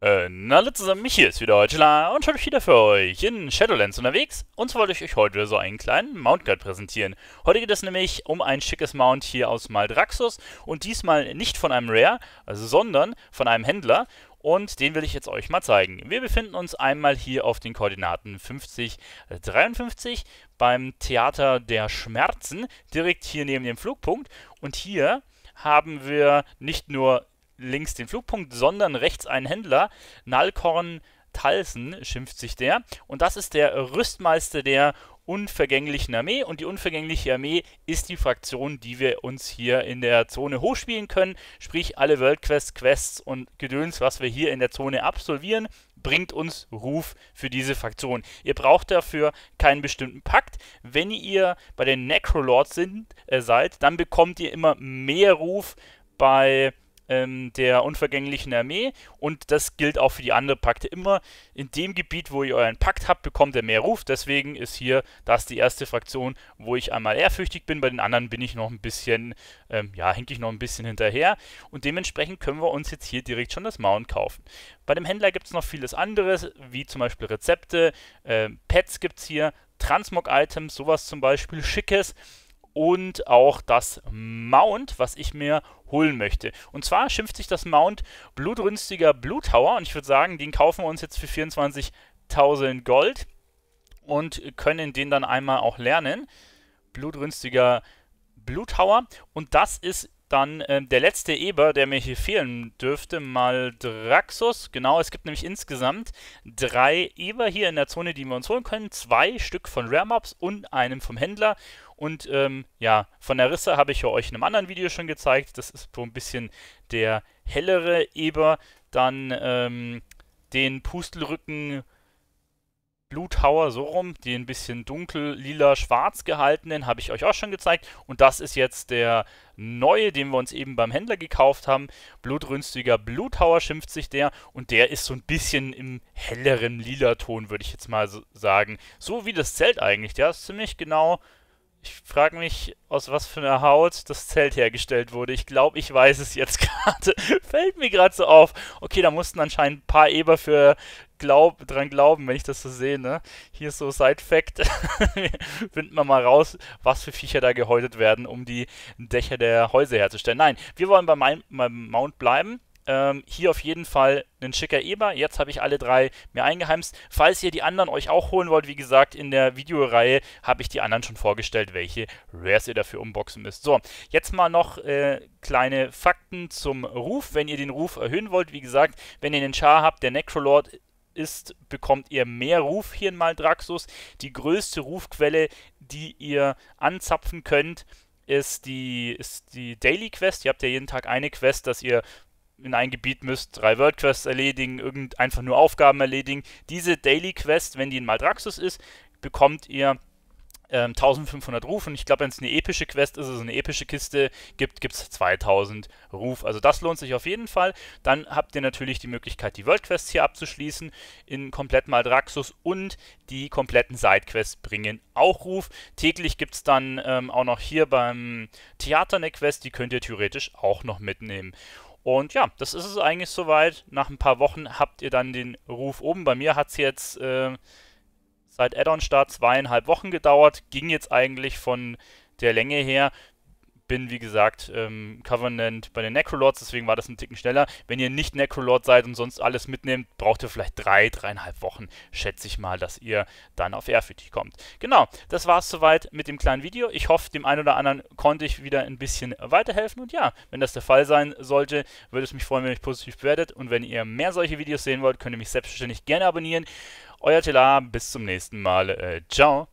Äh, na, hallo zusammen, mich hier ist wieder Heutschler und schon wieder für euch in Shadowlands unterwegs. Und zwar wollte ich euch heute so einen kleinen Mount Guide präsentieren. Heute geht es nämlich um ein schickes Mount hier aus Maldraxus und diesmal nicht von einem Rare, also sondern von einem Händler und den will ich jetzt euch mal zeigen. Wir befinden uns einmal hier auf den Koordinaten 50, 53 äh, beim Theater der Schmerzen, direkt hier neben dem Flugpunkt und hier haben wir nicht nur links den Flugpunkt, sondern rechts einen Händler. Nalkorn Talsen schimpft sich der. Und das ist der Rüstmeister der unvergänglichen Armee. Und die unvergängliche Armee ist die Fraktion, die wir uns hier in der Zone hochspielen können. Sprich, alle Worldquests, Quests und Gedöns, was wir hier in der Zone absolvieren, bringt uns Ruf für diese Fraktion. Ihr braucht dafür keinen bestimmten Pakt. Wenn ihr bei den Necrolords sind, äh, seid, dann bekommt ihr immer mehr Ruf bei ähm, der unvergänglichen Armee und das gilt auch für die anderen Pakte. Immer in dem Gebiet, wo ihr euren Pakt habt, bekommt ihr mehr Ruf. Deswegen ist hier das die erste Fraktion, wo ich einmal ehrfürchtig bin. Bei den anderen bin ich noch ein bisschen, ähm, ja, hinke ich noch ein bisschen hinterher und dementsprechend können wir uns jetzt hier direkt schon das Mount kaufen. Bei dem Händler gibt es noch vieles anderes, wie zum Beispiel Rezepte, äh, Pets gibt es hier, Transmog-Items, sowas zum Beispiel, Schickes und auch das Mount, was ich mir holen möchte. Und zwar schimpft sich das Mount blutrünstiger Bluthauer und ich würde sagen, den kaufen wir uns jetzt für 24.000 Gold und können den dann einmal auch lernen. Blutrünstiger Bluthauer und das ist dann ähm, der letzte Eber, der mir hier fehlen dürfte, mal Draxus. Genau, es gibt nämlich insgesamt drei Eber hier in der Zone, die wir uns holen können. Zwei Stück von Rare Maps und einem vom Händler. Und ähm, ja, von der Risse habe ich ja euch in einem anderen Video schon gezeigt. Das ist so ein bisschen der hellere Eber. Dann ähm, den Pustelrücken Bluthauer so rum, den bisschen dunkel lila schwarz gehaltenen, habe ich euch auch schon gezeigt. Und das ist jetzt der neue, den wir uns eben beim Händler gekauft haben. Blutrünstiger Bluthauer schimpft sich der. Und der ist so ein bisschen im helleren lila Ton, würde ich jetzt mal so sagen. So wie das Zelt eigentlich. Der ist ziemlich genau. Ich frage mich, aus was für einer Haut das Zelt hergestellt wurde. Ich glaube, ich weiß es jetzt gerade. Fällt mir gerade so auf. Okay, da mussten anscheinend ein paar Eber für glaub, dran glauben, wenn ich das so sehe. Ne? Hier ist so Side Fact. Finden wir mal raus, was für Viecher da gehäutet werden, um die Dächer der Häuser herzustellen. Nein, wir wollen beim, beim Mount bleiben. Ähm, hier auf jeden Fall ein schicker Eber. Jetzt habe ich alle drei mir eingeheimst. Falls ihr die anderen euch auch holen wollt, wie gesagt, in der Videoreihe habe ich die anderen schon vorgestellt, welche Rares ihr dafür unboxen müsst. So, jetzt mal noch äh, kleine Fakten zum Ruf. Wenn ihr den Ruf erhöhen wollt, wie gesagt, wenn ihr den Char habt, der Necrolord ist, bekommt ihr mehr Ruf hier in Maldraxus. Die größte Rufquelle, die ihr anzapfen könnt, ist die, ist die Daily Quest. Ihr habt ja jeden Tag eine Quest, dass ihr in ein Gebiet müsst, drei World Quests erledigen, irgend einfach nur Aufgaben erledigen. Diese Daily Quest, wenn die in Maldraxus ist, bekommt ihr 1500 ähm, Ruf und ich glaube, wenn es eine epische Quest ist, also eine epische Kiste gibt, gibt es 2000 Ruf. Also das lohnt sich auf jeden Fall. Dann habt ihr natürlich die Möglichkeit, die World Quests hier abzuschließen in komplett Maldraxxus und die kompletten Side Quests bringen auch Ruf. Täglich gibt es dann ähm, auch noch hier beim Theater eine Quest, die könnt ihr theoretisch auch noch mitnehmen. Und ja, das ist es eigentlich soweit. Nach ein paar Wochen habt ihr dann den Ruf oben. Bei mir hat es jetzt... Äh, seit Add-on-Start zweieinhalb Wochen gedauert, ging jetzt eigentlich von der Länge her. Bin, wie gesagt, ähm, Covenant bei den Necrolords, deswegen war das ein Ticken schneller. Wenn ihr nicht Necrolord seid und sonst alles mitnehmt, braucht ihr vielleicht drei, dreieinhalb Wochen, schätze ich mal, dass ihr dann auf Airfitty kommt. Genau, das war es soweit mit dem kleinen Video. Ich hoffe, dem einen oder anderen konnte ich wieder ein bisschen weiterhelfen. Und ja, wenn das der Fall sein sollte, würde es mich freuen, wenn ihr mich positiv bewertet. Und wenn ihr mehr solche Videos sehen wollt, könnt ihr mich selbstverständlich gerne abonnieren. Euer Tela, bis zum nächsten Mal. Äh, ciao.